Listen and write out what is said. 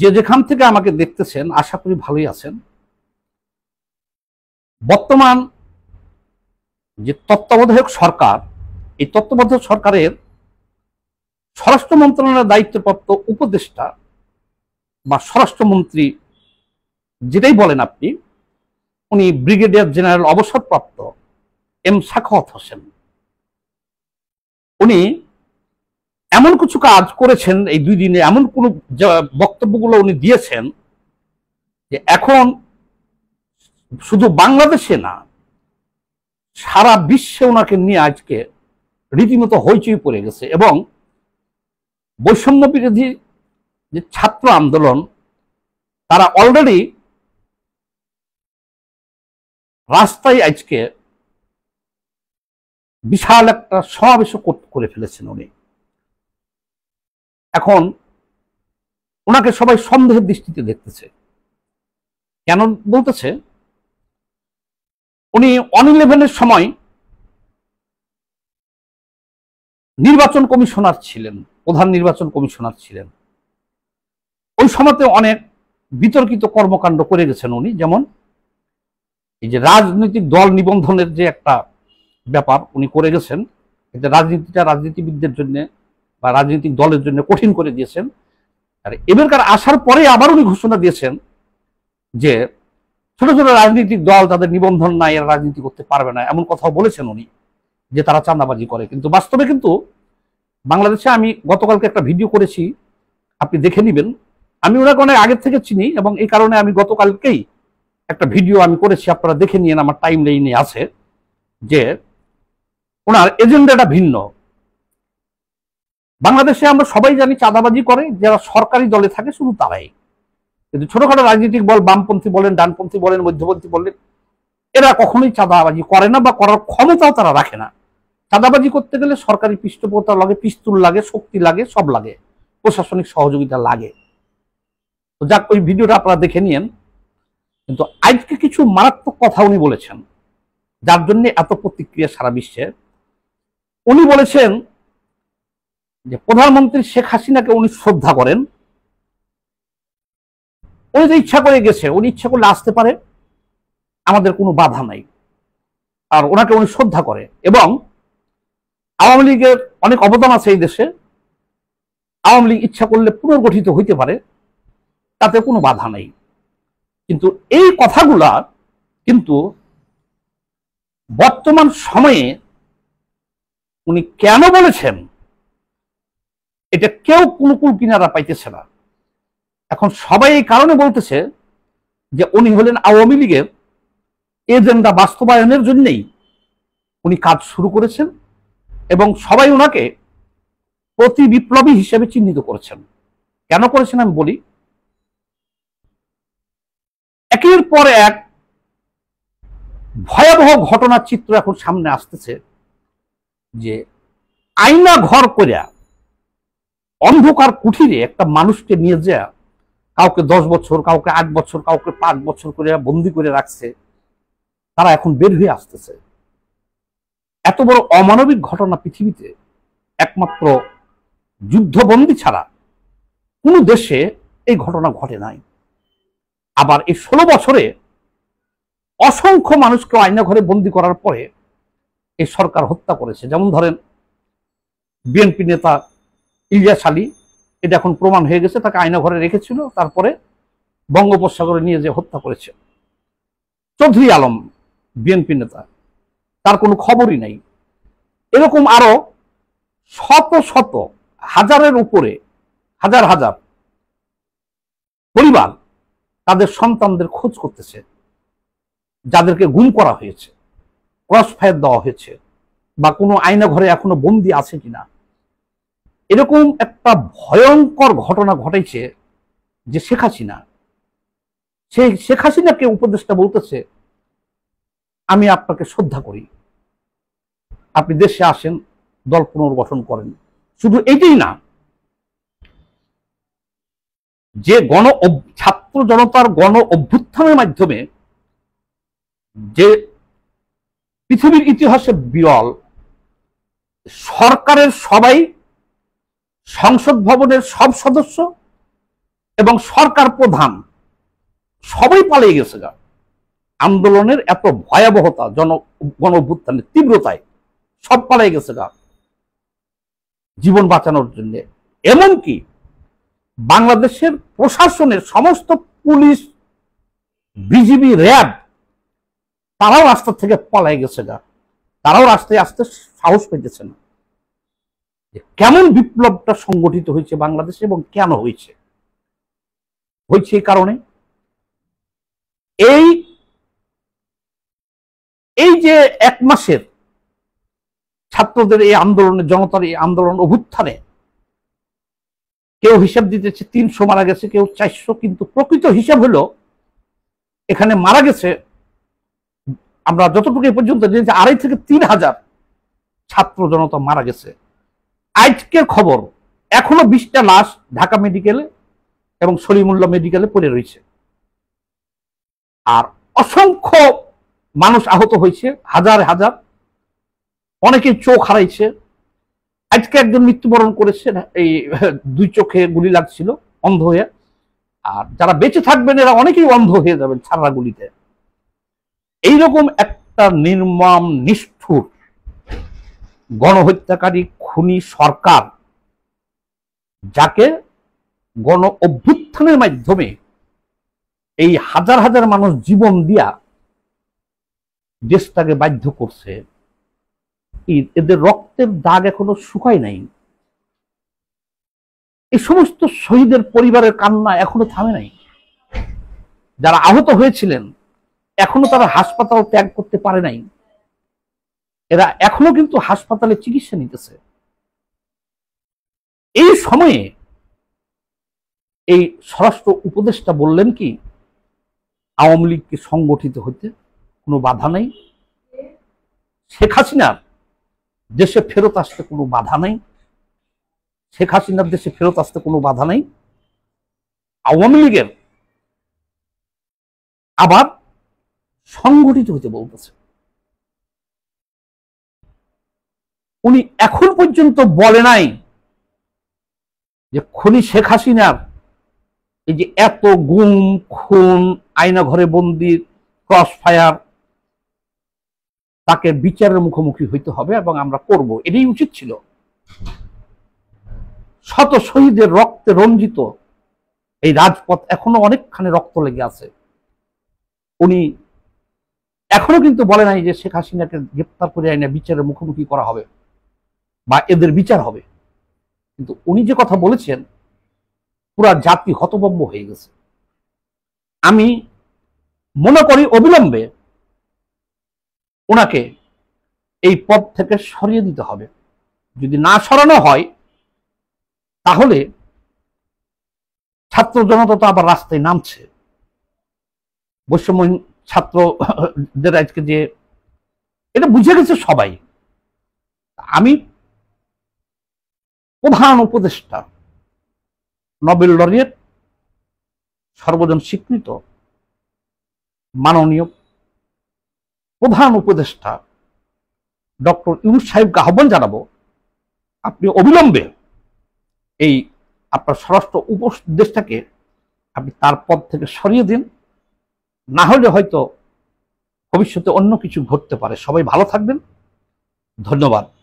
যে যেখান থেকে আমাকে দেখতেছেন আশা করি ভালোই আছেন বর্তমান যে তত্ত্বাবধায়ক সরকার এই তত্ত্বাবধায়ক সরকারের স্বরাষ্ট্র মন্ত্রণালয়ের দায়িত্বপ্রাপ্ত উপদেষ্টা বা স্বরাষ্ট্রমন্ত্রী যেটাই বলেন আপনি উনি ব্রিগেডিয়ার জেনারেল অবসরপ্রাপ্ত এম সাখাওয়াত হোসেন উনি এমন কিছু কাজ করেছেন এই দুই দিনে এমন কোনো বক্তব্যগুলো উনি দিয়েছেন যে এখন শুধু বাংলাদেশে না সারা বিশ্বে ওনাকে নিয়ে আজকে রীতিমতো হইচই পড়ে গেছে এবং বৈষম্য বিরোধী যে ছাত্র আন্দোলন তারা অলরেডি রাস্তায় আজকে বিশাল একটা সমাবেশ করে ফেলেছেন উনি এখন ওনাকে সবাই সন্দেহের দৃষ্টিতে দেখতেছে কেন বলতেছে উনি অন ইলেভেনের সময় নির্বাচন কমিশনার ছিলেন প্রধান নির্বাচন কমিশনার ছিলেন ওই সময়তে অনেক বিতর্কিত কর্মকাণ্ড করে গেছেন উনি যেমন এই যে রাজনৈতিক দল নিবন্ধনের যে একটা ব্যাপার উনি করে গেছেন এতে রাজনীতিটা রাজনীতিবিদদের জন্য বা রাজনৈতিক দলের জন্য কঠিন করে দিয়েছেন আর এবারকার আসার পরে আবার উনি ঘোষণা দিয়েছেন যে ছোট ছোট রাজনৈতিক দল তাদের নিবন্ধন নাই এরা রাজনীতি করতে পারবে না এমন কথাও বলেছেন উনি যে তারা চান্দাবাজি করে কিন্তু বাস্তবে কিন্তু বাংলাদেশে আমি গতকালকে একটা ভিডিও করেছি আপনি দেখে নেবেন আমি ওনাকে অনেক আগের থেকে চিনি এবং এই কারণে আমি গতকালকেই একটা ভিডিও আমি করেছি আপনারা দেখে নিয়ে আমার টাইম লাইনে আছে যে ওনার এজেন্ডাটা ভিন্ন বাংলাদেশে আমরা সবাই জানি চাঁদাবাজি করে যারা সরকারি দলে থাকে শুধু তারাই কিন্তু ছোটখাটো রাজনৈতিক বল বামপন্থী বলেন ডানপন্থী বলেন মধ্যপন্থী বলেন এরা কখনোই চাঁদাবাজি করে না বা করার ক্ষমতাও তারা রাখে না চাঁদাবাজি করতে গেলে সরকারি পৃষ্ঠপোতা লাগে পিস্তুল লাগে শক্তি লাগে সব লাগে প্রশাসনিক সহযোগিতা লাগে তো যাক ওই ভিডিওটা আপনারা দেখে নিয়েন কিন্তু আজকে কিছু মারাত্মক কথা উনি বলেছেন যার জন্য এত প্রতিক্রিয়া সারা বিশ্বে উনি বলেছেন যে প্রধানমন্ত্রী শেখ হাসিনাকে উনি শ্রদ্ধা করেন উনি তো ইচ্ছা করে গেছে উনি ইচ্ছা করলে আসতে পারে আমাদের কোনো বাধা নাই আর ওনাকে উনি শ্রদ্ধা করে এবং আওয়ামী লীগের অনেক অবদান আছে এই দেশে আওয়ামী লীগ ইচ্ছা করলে পুনর্গঠিত হইতে পারে তাতে কোনো বাধা নেই কিন্তু এই কথাগুলা কিন্তু বর্তমান সময়ে উনি কেন বলেছেন এটা কেউ কোনো কুল কিনারা পাইতেছে না এখন সবাই এই কারণে বলতেছে যে উনি হলেন আওয়ামী লীগের এজেন্ডা বাস্তবায়নের জন্যেই উনি কাজ শুরু করেছেন এবং সবাই ওনাকে প্রতি বিপ্লবী হিসেবে চিহ্নিত করেছেন কেন করেছেন আমি বলি একের পর এক ভয়াবহ ঘটনার চিত্র এখন সামনে আসতেছে যে আইনা ঘর করিয়া অন্ধকার কুঠিরে একটা মানুষকে নিয়ে যাওয়া কাউকে দশ বছর কাউকে আট বছর কাউকে পাঁচ বছর করে বন্দি করে রাখছে তারা এখন বের হয়ে আসতেছে এত বড় অমানবিক ঘটনা পৃথিবীতে একমাত্র যুদ্ধবন্দী ছাড়া কোনো দেশে এই ঘটনা ঘটে নাই আবার এই ষোলো বছরে অসংখ্য মানুষকে আয়নাঘরে ঘরে বন্দি করার পরে এই সরকার হত্যা করেছে যেমন ধরেন বিএনপি নেতা ইলিয়াস আলী এটা এখন প্রমাণ হয়ে গেছে তাকে আয়না ঘরে রেখেছিল তারপরে বঙ্গোপসাগরে নিয়ে যে হত্যা করেছে চৌধুরী আলম বিএনপি নেতা তার কোনো খবরই নাই এরকম আরো শত শত হাজারের উপরে হাজার হাজার পরিবার তাদের সন্তানদের খোঁজ করতেছে যাদেরকে গুম করা হয়েছে ক্রস ফায়ার দেওয়া হয়েছে বা কোনো আয়না ঘরে এখনো বন্দি আছে কিনা এরকম একটা ভয়ঙ্কর ঘটনা ঘটেছে যে শেখ হাসিনা সেই শেখ হাসিনাকে উপদেশটা বলতেছে আমি আপনাকে শ্রদ্ধা করি আপনি দেশে আসেন দল পুনর্গঠন করেন শুধু এটাই না যে গণ ছাত্র জনতার গণ অভ্যুত্থানের মাধ্যমে যে পৃথিবীর ইতিহাসে বিরল সরকারের সবাই সংসদ ভবনের সব সদস্য এবং সরকার প্রধান সবাই পালিয়ে গেছে যা আন্দোলনের এত ভয়াবহতা জন গণ অভ্যুত্থানের তীব্রতায় সব পালিয়ে গেছে যা জীবন বাঁচানোর জন্য এমনকি বাংলাদেশের প্রশাসনের সমস্ত পুলিশ বিজিবি র্যাব তারাও রাস্তা থেকে পালাই গেছে গা তারাও রাস্তায় আসতে সাহস পেতেছে না কেমন বিপ্লবটা সংগঠিত হয়েছে বাংলাদেশে এবং কেন হয়েছে হয়েছে এই কারণে এই এই যে এক মাসের ছাত্রদের এই আন্দোলনে জনতার এই আন্দোলন অভ্যুত্থানে কেউ হিসাব দিতেছে তিনশো মারা গেছে কেউ চারশো কিন্তু প্রকৃত হিসাব হলো এখানে মারা গেছে আমরা যতটুকু এ পর্যন্ত জেনেছি আড়াই থেকে তিন হাজার ছাত্র জনতা মারা গেছে আজকের খবর এখনো বিশটা লাশ ঢাকা মেডিকেলে এবং সলিমুল্লাহ মেডিকেলে পড়ে রয়েছে আর অসংখ্য মানুষ আহত হয়েছে হাজার হাজার অনেকে চোখ হারাইছে আজকে একজন মৃত্যুবরণ করেছে এই দুই চোখে গুলি লাগছিল অন্ধ হয়ে আর যারা বেঁচে থাকবেন এরা অনেকেই অন্ধ হয়ে যাবেন ছাড়া গুলিতে এইরকম একটা নির্মম নিষ্ঠুর গণহত্যাকারী খুনি সরকার যাকে গণ অভ্যুত্থানের মাধ্যমে এই হাজার হাজার মানুষ জীবন দিয়া দেশটাকে বাধ্য করছে এদের রক্তের দাগ এখনো শুকায় নাই এই সমস্ত শহীদের পরিবারের কান্না এখনো থামে নাই যারা আহত হয়েছিলেন এখনো তারা হাসপাতাল ত্যাগ করতে পারে নাই এরা এখনো কিন্তু হাসপাতালে চিকিৎসা নিতেছে এই সময়ে এই স্বরাষ্ট্র উপদেষ্টা বললেন কি আওয়ামী লীগকে সংগঠিত হতে কোনো বাধা নেই শেখ হাসিনার দেশে ফেরত আসতে কোনো বাধা নেই শেখ হাসিনার দেশে ফেরত আসতে কোনো বাধা নেই আওয়ামী লীগের আবার সংগঠিত হতে বলতেছে উনি এখন পর্যন্ত বলে নাই যে খুনি শেখ হাসিনার এই যে এত গুম খুন আয়না ঘরে বন্দি ক্রস ফায়ার তাকে বিচারের মুখোমুখি হইতে হবে এবং আমরা করব এটাই উচিত ছিল শত শহীদের রক্তে রঞ্জিত এই রাজপথ এখনো অনেকখানি রক্ত লেগে আছে উনি এখনো কিন্তু বলে নাই যে শেখ হাসিনাকে গ্রেপ্তার করে আইনে বিচারের মুখোমুখি করা হবে বা এদের বিচার হবে কিন্তু উনি যে কথা বলেছেন পুরা জাতি হতভম্ব হয়ে গেছে আমি মনে করি অবিলম্বে ওনাকে এই পদ থেকে সরিয়ে দিতে হবে যদি না সরানো হয় তাহলে ছাত্র জনতা তো আবার রাস্তায় নামছে বৈষম্যহীন ছাত্রদের আজকে যে এটা বুঝে গেছে সবাই আমি প্রধান উপদেষ্টা নবেল লরিয়েট সর্বজন স্বীকৃত মাননীয় প্রধান উপদেষ্টা ডক্টর ইউনুস সাহেবকে আহ্বান জানাবো আপনি অবিলম্বে এই আপনার স্বরাষ্ট্র উপদেষ্টাকে আপনি তার পদ থেকে সরিয়ে দিন না হলে হয়তো ভবিষ্যতে অন্য কিছু ঘটতে পারে সবাই ভালো থাকবেন ধন্যবাদ